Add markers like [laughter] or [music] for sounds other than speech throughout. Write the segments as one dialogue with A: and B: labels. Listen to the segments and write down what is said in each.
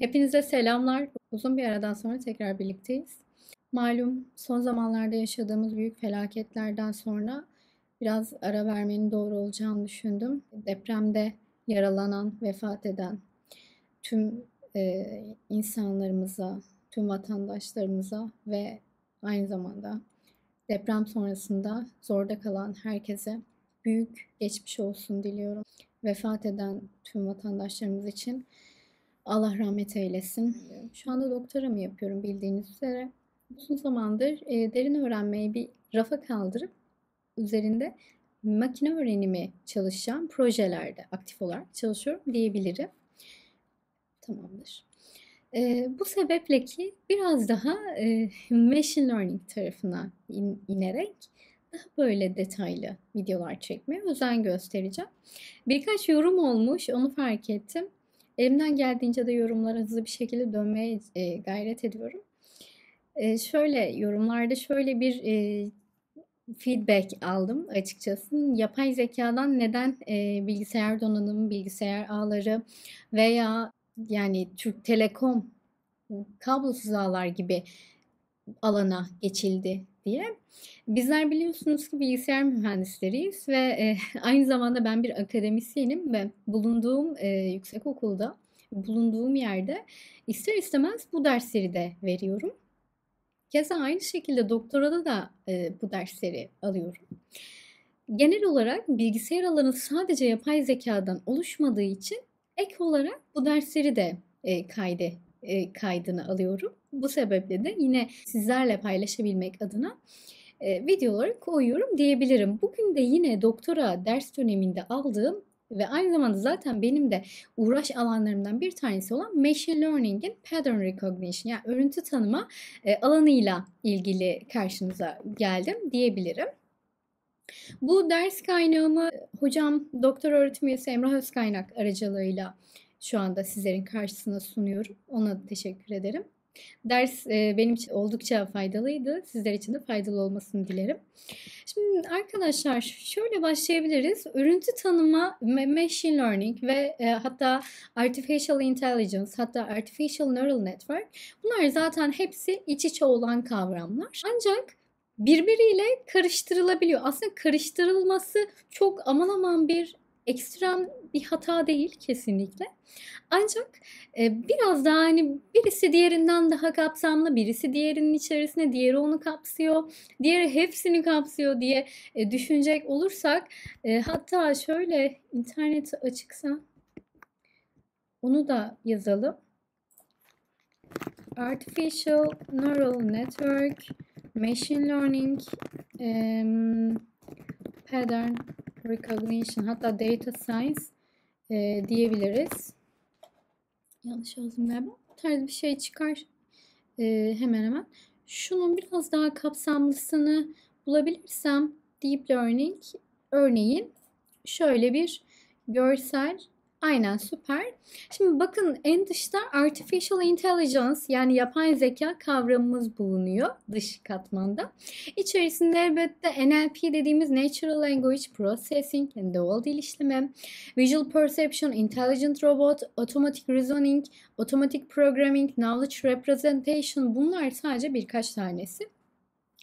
A: Hepinize selamlar. Uzun bir aradan sonra tekrar birlikteyiz. Malum son zamanlarda yaşadığımız büyük felaketlerden sonra biraz ara vermenin doğru olacağını düşündüm. Depremde yaralanan, vefat eden tüm e, insanlarımıza, tüm vatandaşlarımıza ve aynı zamanda deprem sonrasında zorda kalan herkese büyük geçmiş olsun diliyorum. Vefat eden tüm vatandaşlarımız için Allah rahmet eylesin. Şu anda doktora mı yapıyorum bildiğiniz üzere. Uzun zamandır e, derin öğrenmeyi bir rafa kaldırıp üzerinde makine öğrenimi çalışacağım projelerde aktif olarak çalışıyorum diyebilirim. Tamamdır. E, bu sebeple ki biraz daha e, machine learning tarafına in, inerek daha böyle detaylı videolar çekmeye özen göstereceğim. Birkaç yorum olmuş onu fark ettim. Elimden geldiğince de yorumlara hızlı bir şekilde dönmeye e, gayret ediyorum. E, şöyle yorumlarda şöyle bir e, feedback aldım açıkçası. Yapay zekadan neden e, bilgisayar donanımı, bilgisayar ağları veya yani Türk Telekom ıı, kablosuz ağlar gibi alana geçildi diye. Bizler biliyorsunuz ki bilgisayar mühendisleriyiz ve e, [laughs] aynı zamanda ben bir akademisyenim ve bulunduğum e, yüksek okulda, bulunduğum yerde ister istemez bu dersleri de veriyorum. Keza aynı şekilde doktorada da e, bu dersleri alıyorum. Genel olarak bilgisayar alanı sadece yapay zekadan oluşmadığı için ek olarak bu dersleri de e, kayde e, kaydını alıyorum. Bu sebeple de yine sizlerle paylaşabilmek adına e, videoları koyuyorum diyebilirim. Bugün de yine doktora ders döneminde aldığım ve aynı zamanda zaten benim de uğraş alanlarımdan bir tanesi olan machine learning'in pattern recognition yani örüntü tanıma e, alanıyla ilgili karşınıza geldim diyebilirim. Bu ders kaynağımı hocam doktor öğretim üyesi Emrah Özkaynak aracılığıyla şu anda sizlerin karşısına sunuyorum. Ona teşekkür ederim. Ders e, benim için oldukça faydalıydı. Sizler için de faydalı olmasını dilerim. Şimdi arkadaşlar şöyle başlayabiliriz. Örüntü tanıma, machine learning ve e, hatta artificial intelligence, hatta artificial neural network bunlar zaten hepsi iç içe olan kavramlar. Ancak birbiriyle karıştırılabiliyor. Aslında karıştırılması çok aman aman bir ekstrem bir hata değil kesinlikle. Ancak e, biraz daha hani birisi diğerinden daha kapsamlı, birisi diğerinin içerisine, diğeri onu kapsıyor, diğeri hepsini kapsıyor diye e, düşünecek olursak e, hatta şöyle internet açıksa onu da yazalım. Artificial Neural Network, Machine Learning, um, pattern recognition hatta data science e, diyebiliriz. Yanlış yazdım galiba. Bu tarz bir şey çıkar e, hemen hemen. Şunun biraz daha kapsamlısını bulabilirsem deep learning örneğin şöyle bir görsel Aynen süper. Şimdi bakın en dışta artificial intelligence yani yapay zeka kavramımız bulunuyor dış katmanda. İçerisinde elbette NLP dediğimiz natural language processing yani doğal dil işleme, visual perception, intelligent robot, automatic reasoning, automatic programming, knowledge representation bunlar sadece birkaç tanesi.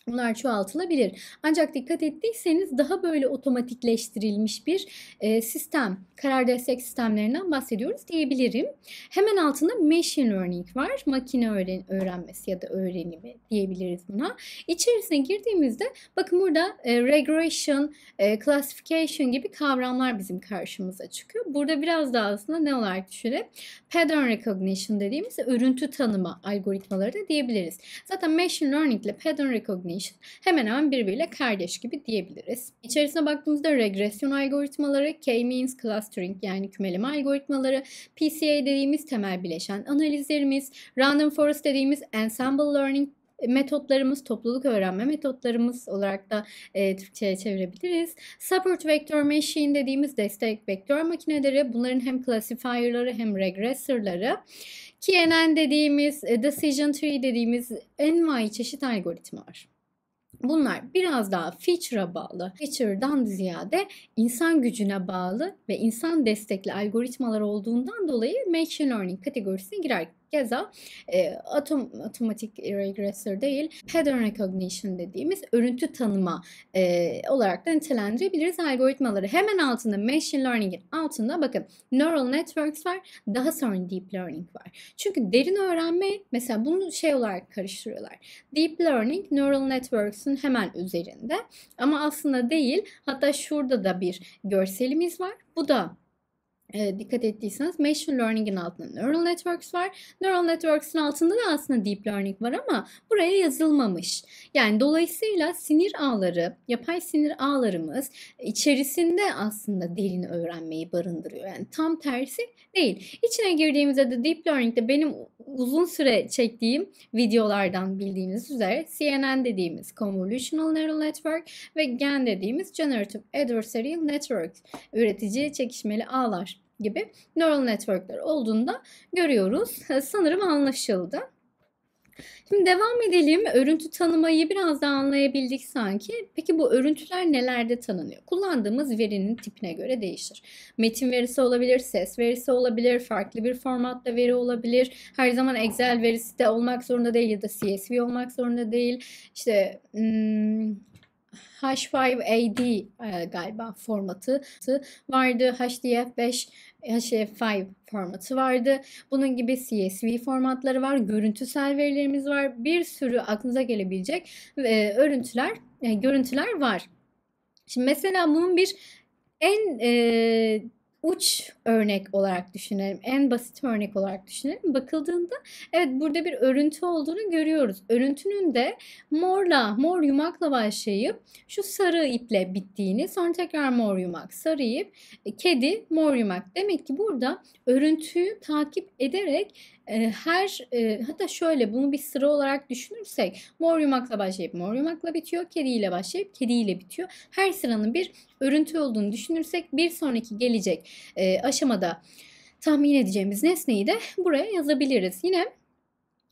A: Bunlar çoğaltılabilir. Ancak dikkat ettiyseniz daha böyle otomatikleştirilmiş bir e, sistem, karar destek sistemlerinden bahsediyoruz diyebilirim. Hemen altında machine learning var. Makine öğren öğrenmesi ya da öğrenimi diyebiliriz buna. İçerisine girdiğimizde bakın burada e, regression, e, classification gibi kavramlar bizim karşımıza çıkıyor. Burada biraz daha aslında ne olarak düşünelim? Pattern recognition dediğimiz örüntü tanıma algoritmaları da diyebiliriz. Zaten machine learning ile pattern recognition geniş, hemen hemen birbiriyle kardeş gibi diyebiliriz. İçerisine baktığımızda regresyon algoritmaları, k-means clustering yani kümeleme algoritmaları, PCA dediğimiz temel bileşen analizlerimiz, random forest dediğimiz ensemble learning metotlarımız, topluluk öğrenme metotlarımız olarak da e, Türkçe'ye çevirebiliriz. Support Vector Machine dediğimiz destek vektör makineleri, bunların hem classifier'ları hem regressor'ları. KNN dediğimiz, e, Decision Tree dediğimiz envai çeşit algoritma var. Bunlar biraz daha feature'a bağlı. Feature'dan ziyade insan gücüne bağlı ve insan destekli algoritmalar olduğundan dolayı machine learning kategorisine girer. Keza e, atom otomatik regressor değil, pattern recognition dediğimiz örüntü tanıma e, olarak da nitelendirebiliriz algoritmaları. Hemen altında machine learning'in altında bakın neural networks var, daha sonra deep learning var. Çünkü derin öğrenme mesela bunu şey olarak karıştırıyorlar. Deep learning neural networks'ün hemen üzerinde ama aslında değil. Hatta şurada da bir görselimiz var. Bu da e, dikkat ettiyseniz machine learning'in altında neural networks var. Neural networks'in altında da aslında deep learning var ama buraya yazılmamış. Yani dolayısıyla sinir ağları, yapay sinir ağlarımız içerisinde aslında dilini öğrenmeyi barındırıyor. Yani tam tersi değil. İçine girdiğimizde de deep learning'de benim uzun süre çektiğim videolardan bildiğiniz üzere CNN dediğimiz convolutional neural network ve GAN dediğimiz generative adversarial network üretici çekişmeli ağlar gibi neural networkler olduğunda görüyoruz. [laughs] Sanırım anlaşıldı. Şimdi devam edelim. Örüntü tanımayı biraz daha anlayabildik sanki. Peki bu örüntüler nelerde tanınıyor? Kullandığımız verinin tipine göre değişir. Metin verisi olabilir, ses verisi olabilir, farklı bir formatta veri olabilir. Her zaman Excel verisi de olmak zorunda değil ya da CSV olmak zorunda değil. İşte hmm, H5AD e, galiba formatı vardı. HDF5 HF5 ee, şey, formatı vardı. Bunun gibi CSV formatları var, görüntüsel verilerimiz var. Bir sürü aklınıza gelebilecek e, örüntüler, e, görüntüler var. Şimdi mesela bunun bir en e, uç örnek olarak düşünelim. En basit örnek olarak düşünelim. Bakıldığında evet burada bir örüntü olduğunu görüyoruz. Örüntünün de morla, mor yumakla başlayıp şu sarı iple bittiğini, sonra tekrar mor yumak, sarı ip, e, kedi, mor yumak. Demek ki burada örüntüyü takip ederek her e, hatta şöyle bunu bir sıra olarak düşünürsek mor yumakla başlayıp mor yumakla bitiyor. Kediyle başlayıp kediyle bitiyor. Her sıranın bir örüntü olduğunu düşünürsek bir sonraki gelecek e, aşamada tahmin edeceğimiz nesneyi de buraya yazabiliriz. Yine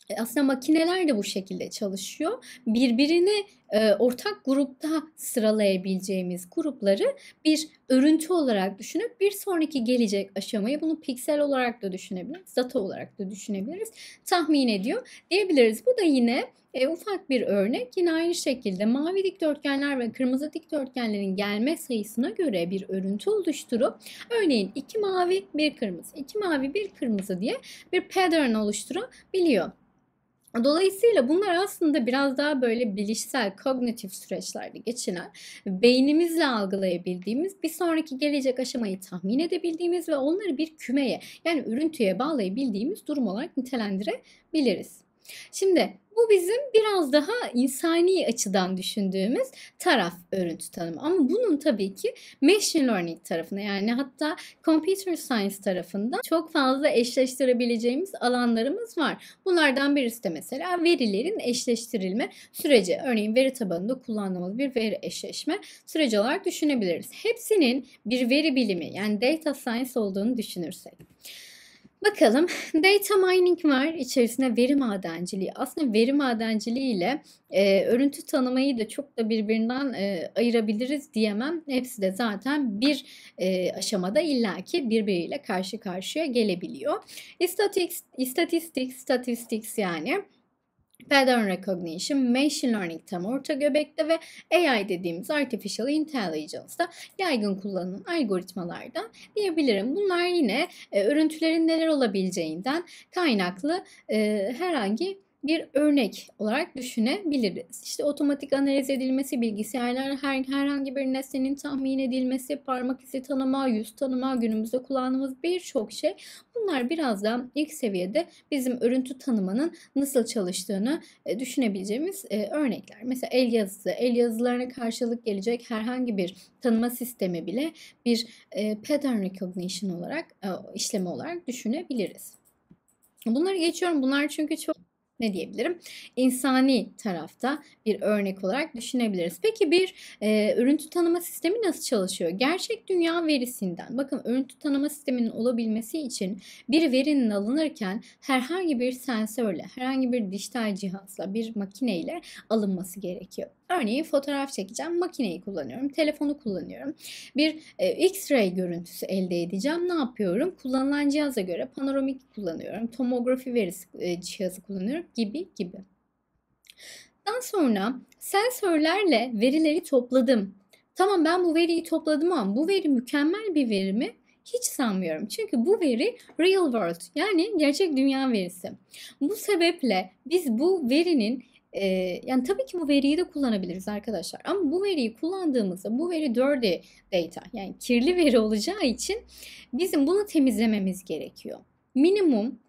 A: e, aslında makineler de bu şekilde çalışıyor. Birbirini e, ortak grupta sıralayabileceğimiz grupları bir örüntü olarak düşünüp bir sonraki gelecek aşamayı bunu piksel olarak da düşünebiliriz, data olarak da düşünebiliriz, tahmin ediyor diyebiliriz. Bu da yine e, ufak bir örnek. Yine aynı şekilde mavi dikdörtgenler ve kırmızı dikdörtgenlerin gelme sayısına göre bir örüntü oluşturup örneğin iki mavi bir kırmızı, iki mavi bir kırmızı diye bir pattern oluşturabiliyor. Dolayısıyla bunlar aslında biraz daha böyle bilişsel, kognitif süreçlerde geçinen, beynimizle algılayabildiğimiz, bir sonraki gelecek aşamayı tahmin edebildiğimiz ve onları bir kümeye yani ürüntüye bağlayabildiğimiz durum olarak nitelendirebiliriz. Şimdi bu bizim biraz daha insani açıdan düşündüğümüz taraf örüntü tanımı. Ama bunun tabii ki machine learning tarafında, yani hatta computer science tarafında çok fazla eşleştirebileceğimiz alanlarımız var. Bunlardan birisi de mesela verilerin eşleştirilme süreci. Örneğin veri tabanında kullandığımız bir veri eşleşme süreci olarak düşünebiliriz. Hepsinin bir veri bilimi yani data science olduğunu düşünürsek. Bakalım data mining var içerisinde veri madenciliği. Aslında veri madenciliği ile e, örüntü tanımayı da çok da birbirinden e, ayırabiliriz diyemem. Hepsi de zaten bir e, aşamada illaki birbiriyle karşı karşıya gelebiliyor. İstatistik, istatistik, statistics yani Pattern Recognition, Machine Learning tam orta göbekte ve AI dediğimiz Artificial Intelligence'da yaygın kullanılan algoritmalardan diyebilirim. Bunlar yine e, örüntülerin neler olabileceğinden kaynaklı e, herhangi bir örnek olarak düşünebiliriz. İşte otomatik analiz edilmesi, bilgisayarlar her, herhangi bir nesnenin tahmin edilmesi, parmak izi tanıma, yüz tanıma, günümüzde kullandığımız birçok şey. Bunlar birazdan ilk seviyede bizim örüntü tanımanın nasıl çalıştığını e, düşünebileceğimiz e, örnekler. Mesela el yazısı, el yazılarına karşılık gelecek herhangi bir tanıma sistemi bile bir e, pattern recognition olarak, işlemi olarak düşünebiliriz. Bunları geçiyorum. Bunlar çünkü çok ne diyebilirim? İnsani tarafta bir örnek olarak düşünebiliriz. Peki bir e, örüntü tanıma sistemi nasıl çalışıyor? Gerçek dünya verisinden. Bakın örüntü tanıma sisteminin olabilmesi için bir verinin alınırken herhangi bir sensörle, herhangi bir dijital cihazla, bir makineyle alınması gerekiyor. Örneğin fotoğraf çekeceğim, makineyi kullanıyorum, telefonu kullanıyorum. Bir e, X-ray görüntüsü elde edeceğim. Ne yapıyorum? Kullanılan cihaza göre panoramik kullanıyorum, tomografi verisi e, cihazı kullanıyorum gibi gibi. Daha sonra sensörlerle verileri topladım. Tamam ben bu veriyi topladım ama bu veri mükemmel bir veri mi? Hiç sanmıyorum. Çünkü bu veri real world yani gerçek dünya verisi. Bu sebeple biz bu verinin e, yani tabii ki bu veriyi de kullanabiliriz arkadaşlar. Ama bu veriyi kullandığımızda bu veri dirty data yani kirli veri olacağı için bizim bunu temizlememiz gerekiyor. Minimum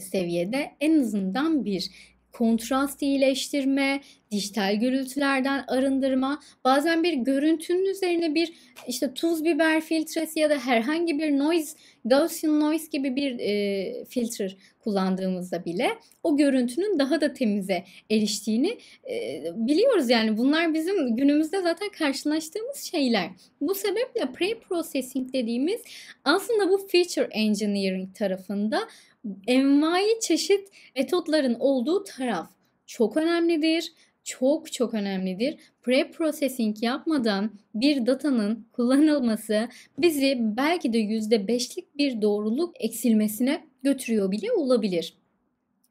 A: seviyede en azından bir kontrast iyileştirme, dijital gürültülerden arındırma, bazen bir görüntünün üzerine bir işte tuz biber filtresi ya da herhangi bir noise, Gaussian noise gibi bir e, filter kullandığımızda bile o görüntünün daha da temize eriştiğini e, biliyoruz. Yani bunlar bizim günümüzde zaten karşılaştığımız şeyler. Bu sebeple pre-processing dediğimiz aslında bu feature engineering tarafında envai çeşit metotların olduğu taraf çok önemlidir. Çok çok önemlidir. Pre-processing yapmadan bir datanın kullanılması bizi belki de %5'lik bir doğruluk eksilmesine götürüyor bile olabilir.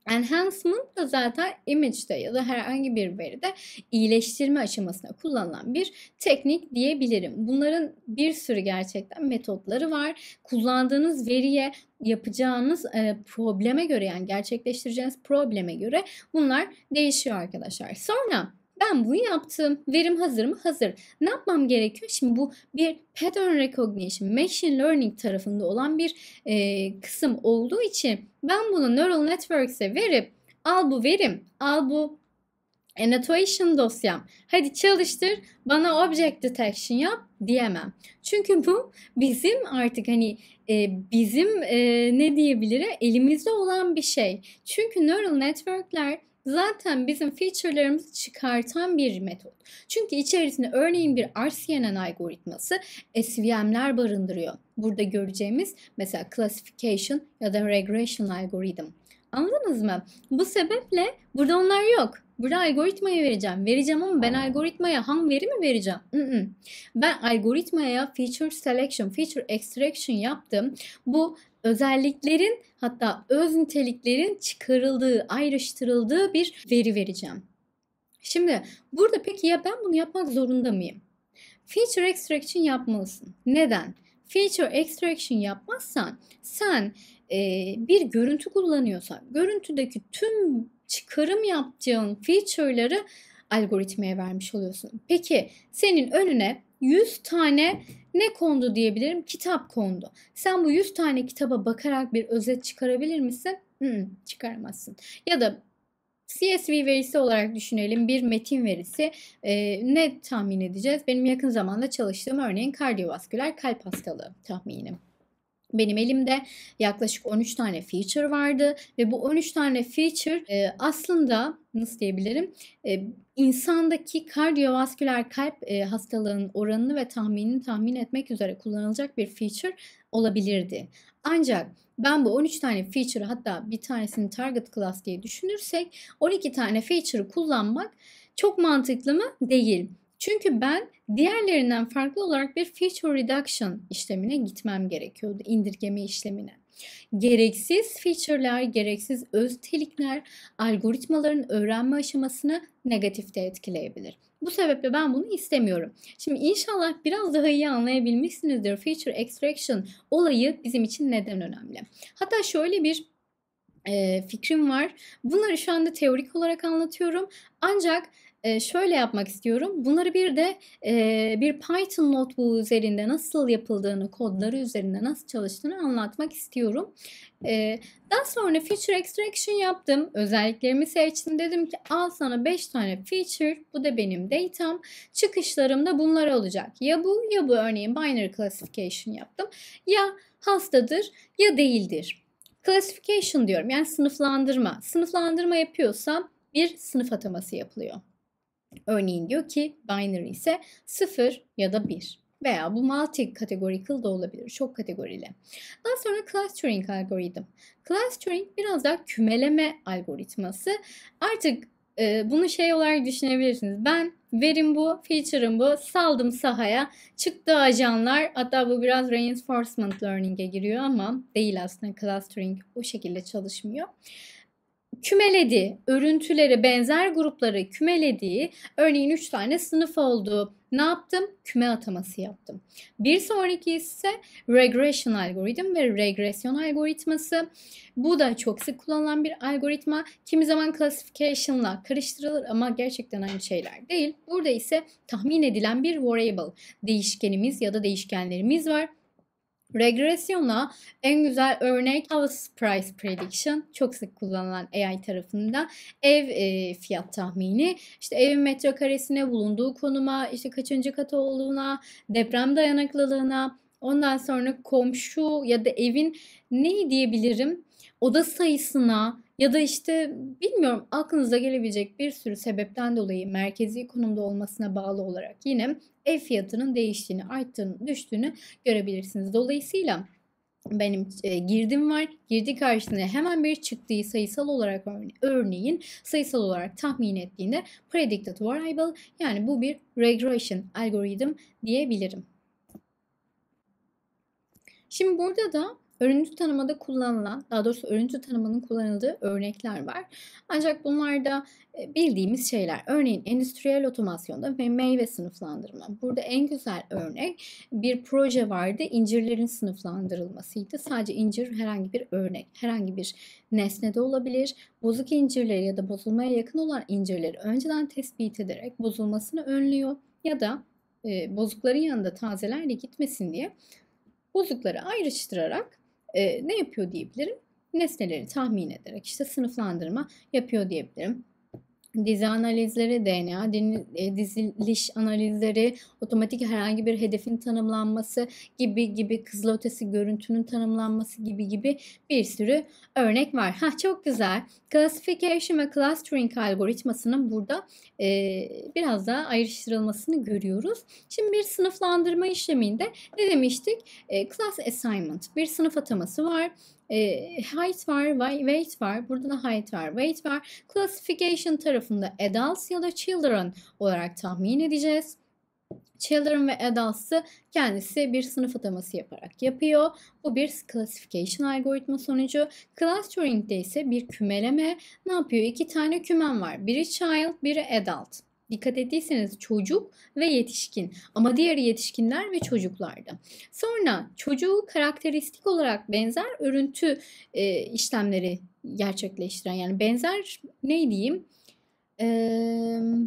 A: Enhancement da zaten image'de ya da herhangi bir veride iyileştirme aşamasına kullanılan bir teknik diyebilirim. Bunların bir sürü gerçekten metotları var. Kullandığınız veriye yapacağınız e, probleme göre yani gerçekleştireceğiniz probleme göre bunlar değişiyor arkadaşlar. Sonra ben bunu yaptım. Verim hazır mı? Hazır. Ne yapmam gerekiyor? Şimdi bu bir pattern recognition, machine learning tarafında olan bir e, kısım olduğu için ben bunu neural networks'e verip al bu verim, al bu annotation dosyam. Hadi çalıştır bana object detection yap diyemem. Çünkü bu bizim artık hani e, bizim e, ne diyebilirim elimizde olan bir şey. Çünkü neural networkler zaten bizim feature'larımızı çıkartan bir metot. Çünkü içerisinde örneğin bir RCNN algoritması SVM'ler barındırıyor. Burada göreceğimiz mesela classification ya da regression algoritm. Anladınız mı? Bu sebeple burada onlar yok. Burada algoritmaya vereceğim. Vereceğim ama ben algoritmaya hang veri mi vereceğim? Mm-mm. Ben algoritmaya feature selection, feature extraction yaptım. Bu özelliklerin hatta öz niteliklerin çıkarıldığı, ayrıştırıldığı bir veri vereceğim. Şimdi burada peki ya ben bunu yapmak zorunda mıyım? Feature extraction yapmalısın. Neden? Feature extraction yapmazsan sen bir görüntü kullanıyorsa, görüntüdeki tüm çıkarım yaptığın feature'ları algoritmaya vermiş oluyorsun. Peki senin önüne 100 tane ne kondu diyebilirim? Kitap kondu. Sen bu 100 tane kitaba bakarak bir özet çıkarabilir misin? Hmm, çıkaramazsın. Ya da CSV verisi olarak düşünelim bir metin verisi ee, ne tahmin edeceğiz? Benim yakın zamanda çalıştığım örneğin kardiyovasküler kalp hastalığı tahminim. Benim elimde yaklaşık 13 tane feature vardı ve bu 13 tane feature e, aslında nasıl diyebilirim e, insandaki kardiyovasküler kalp e, hastalığının oranını ve tahminini tahmin etmek üzere kullanılacak bir feature olabilirdi. Ancak ben bu 13 tane feature hatta bir tanesini target class diye düşünürsek 12 tane feature kullanmak çok mantıklı mı? Değil. Çünkü ben diğerlerinden farklı olarak bir feature reduction işlemine gitmem gerekiyordu. indirgeme işlemine. Gereksiz feature'ler, gereksiz özellikler algoritmaların öğrenme aşamasını negatifte etkileyebilir. Bu sebeple ben bunu istemiyorum. Şimdi inşallah biraz daha iyi anlayabilmişsinizdir. Feature extraction olayı bizim için neden önemli. Hatta şöyle bir e, fikrim var. Bunları şu anda teorik olarak anlatıyorum. Ancak e, şöyle yapmak istiyorum. Bunları bir de e, bir Python notebook üzerinde nasıl yapıldığını, kodları üzerinde nasıl çalıştığını anlatmak istiyorum. E, daha sonra feature extraction yaptım. Özelliklerimi seçtim. Dedim ki al sana 5 tane feature. Bu da benim datam. Çıkışlarım da bunlar olacak. Ya bu ya bu örneğin binary classification yaptım. Ya hastadır ya değildir. Classification diyorum yani sınıflandırma. Sınıflandırma yapıyorsam bir sınıf ataması yapılıyor. Örneğin diyor ki binary ise 0 ya da 1 veya bu multi categorical da olabilir. Çok kategorili. Daha sonra clustering algoritm. Clustering biraz daha kümeleme algoritması. Artık e, bunu şey olarak düşünebilirsiniz. Ben verim bu, feature'ım bu, saldım sahaya. Çıktı ajanlar. Hatta bu biraz reinforcement learning'e giriyor ama değil aslında clustering o şekilde çalışmıyor. Kümeledi, örüntüleri benzer grupları kümelediği örneğin 3 tane sınıf olduğu ne yaptım? Küme ataması yaptım. Bir sonraki ise regression algoritm ve regresyon algoritması. Bu da çok sık kullanılan bir algoritma. Kimi zaman classification'la karıştırılır ama gerçekten aynı şeyler değil. Burada ise tahmin edilen bir variable değişkenimiz ya da değişkenlerimiz var Regresyona en güzel örnek house price prediction çok sık kullanılan AI tarafında ev e, fiyat tahmini. İşte evin metrekaresine bulunduğu konuma, işte kaçıncı katı olduğuna, deprem dayanıklılığına, ondan sonra komşu ya da evin ne diyebilirim oda sayısına, ya da işte bilmiyorum aklınıza gelebilecek bir sürü sebepten dolayı merkezi konumda olmasına bağlı olarak yine ev fiyatının değiştiğini, arttığını, düştüğünü görebilirsiniz. Dolayısıyla benim e, girdim var. Girdi karşısına hemen bir çıktığı sayısal olarak örneğin sayısal olarak tahmin ettiğinde predicted variable yani bu bir regression algoritm diyebilirim. Şimdi burada da Örüntü tanımada kullanılan, daha doğrusu örüntü tanımanın kullanıldığı örnekler var. Ancak bunlar da e, bildiğimiz şeyler. Örneğin endüstriyel otomasyonda ve meyve sınıflandırma. Burada en güzel örnek bir proje vardı. İncirlerin sınıflandırılmasıydı. Sadece incir herhangi bir örnek, herhangi bir nesne de olabilir. Bozuk incirleri ya da bozulmaya yakın olan incirleri önceden tespit ederek bozulmasını önlüyor ya da e, bozukların yanında tazelerle gitmesin diye bozukları ayrıştırarak e, ne yapıyor diyebilirim? Nesneleri tahmin ederek işte sınıflandırma yapıyor diyebilirim dizi analizleri, DNA e, diziliş analizleri, otomatik herhangi bir hedefin tanımlanması gibi gibi kızıl ötesi görüntünün tanımlanması gibi gibi bir sürü örnek var. Ha çok güzel. Classification ve clustering algoritmasının burada e, biraz daha ayrıştırılmasını görüyoruz. Şimdi bir sınıflandırma işleminde ne demiştik? E, class assignment bir sınıf ataması var e, height var, weight var. Burada da height var, weight var. Classification tarafında adults ya da children olarak tahmin edeceğiz. Children ve Adults'ı kendisi bir sınıf ataması yaparak yapıyor. Bu bir classification algoritma sonucu. Clustering'de ise bir kümeleme ne yapıyor? İki tane kümen var. Biri child, biri adult. Dikkat ettiyseniz çocuk ve yetişkin ama diğeri yetişkinler ve çocuklarda. Sonra çocuğu karakteristik olarak benzer örüntü e, işlemleri gerçekleştiren yani benzer ne diyeyim e,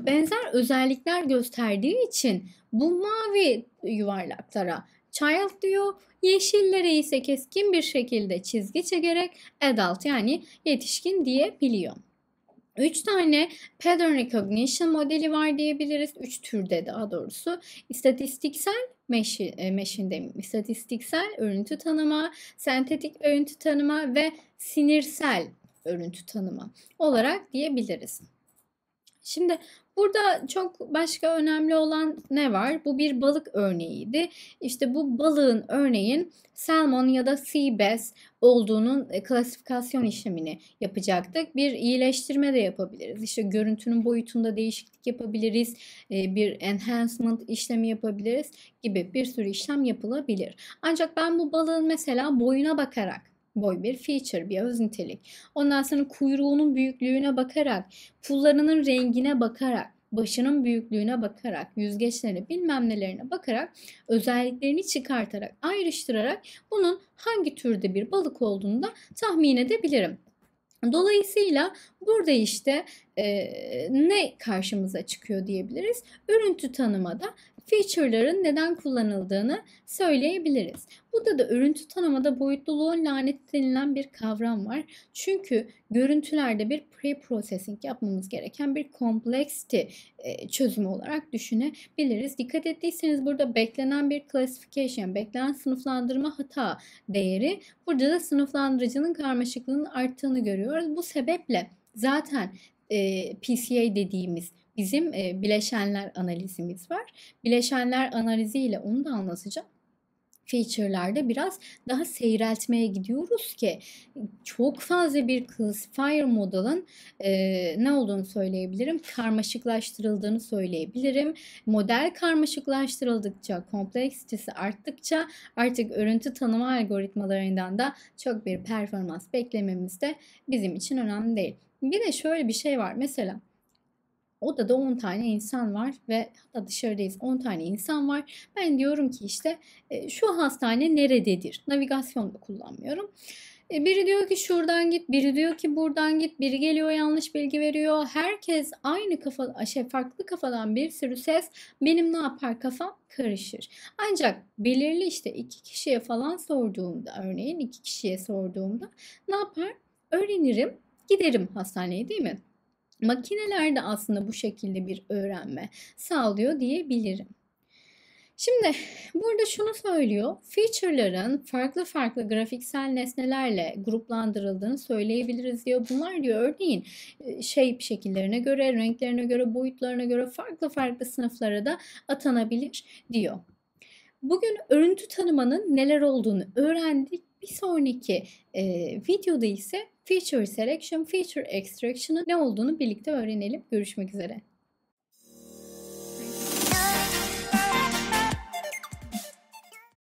A: benzer özellikler gösterdiği için bu mavi yuvarlaklara child diyor. Yeşillere ise keskin bir şekilde çizgi çekerek adult yani yetişkin diyebiliyor. 3 tane pattern recognition modeli var diyebiliriz. 3 türde daha doğrusu. İstatistiksel e, meşin demeyeyim. İstatistiksel örüntü tanıma, sentetik örüntü tanıma ve sinirsel örüntü tanıma olarak diyebiliriz. Şimdi Burada çok başka önemli olan ne var? Bu bir balık örneğiydi. İşte bu balığın örneğin salmon ya da sea bass olduğunun e, klasifikasyon işlemini yapacaktık. Bir iyileştirme de yapabiliriz. İşte görüntünün boyutunda değişiklik yapabiliriz. E, bir enhancement işlemi yapabiliriz gibi bir sürü işlem yapılabilir. Ancak ben bu balığın mesela boyuna bakarak boy bir feature, bir öz nitelik. Ondan sonra kuyruğunun büyüklüğüne bakarak, pullarının rengine bakarak, başının büyüklüğüne bakarak, yüzgeçlerine bilmem nelerine bakarak, özelliklerini çıkartarak, ayrıştırarak bunun hangi türde bir balık olduğunu da tahmin edebilirim. Dolayısıyla burada işte e, ne karşımıza çıkıyor diyebiliriz. Ürüntü tanımada feature'ların neden kullanıldığını söyleyebiliriz. Burada da örüntü tanımada boyutluluğun laneti denilen bir kavram var. Çünkü görüntülerde bir pre-processing yapmamız gereken bir complexity e, çözümü olarak düşünebiliriz. Dikkat ettiyseniz burada beklenen bir classification, beklenen sınıflandırma hata değeri. Burada da sınıflandırıcının karmaşıklığının arttığını görüyoruz. Bu sebeple zaten e, PCA dediğimiz bizim e, bileşenler analizimiz var. Bileşenler analiziyle onu da anlatacağım feature'larda biraz daha seyreltmeye gidiyoruz ki çok fazla bir classifier modelin e, ne olduğunu söyleyebilirim. Karmaşıklaştırıldığını söyleyebilirim. Model karmaşıklaştırıldıkça, kompleksitesi arttıkça artık örüntü tanıma algoritmalarından da çok bir performans beklememiz de bizim için önemli değil. Bir de şöyle bir şey var. Mesela odada 10 tane insan var ve hatta dışarıdayız 10 tane insan var. Ben diyorum ki işte e, şu hastane nerededir? Navigasyon da kullanmıyorum. E, biri diyor ki şuradan git, biri diyor ki buradan git, biri geliyor yanlış bilgi veriyor. Herkes aynı kafa, şey farklı kafadan bir sürü ses benim ne yapar kafam karışır. Ancak belirli işte iki kişiye falan sorduğumda, örneğin iki kişiye sorduğumda ne yapar? Öğrenirim, giderim hastaneye değil mi? Makineler de aslında bu şekilde bir öğrenme sağlıyor diyebilirim. Şimdi burada şunu söylüyor. Feature'ların farklı farklı grafiksel nesnelerle gruplandırıldığını söyleyebiliriz diyor. Bunlar diyor örneğin e, shape şekillerine göre, renklerine göre, boyutlarına göre farklı farklı sınıflara da atanabilir diyor. Bugün örüntü tanımanın neler olduğunu öğrendik. Bir sonraki e, videoda ise Feature Selection, Feature Extraction'ın ne olduğunu birlikte öğrenelim. Görüşmek üzere.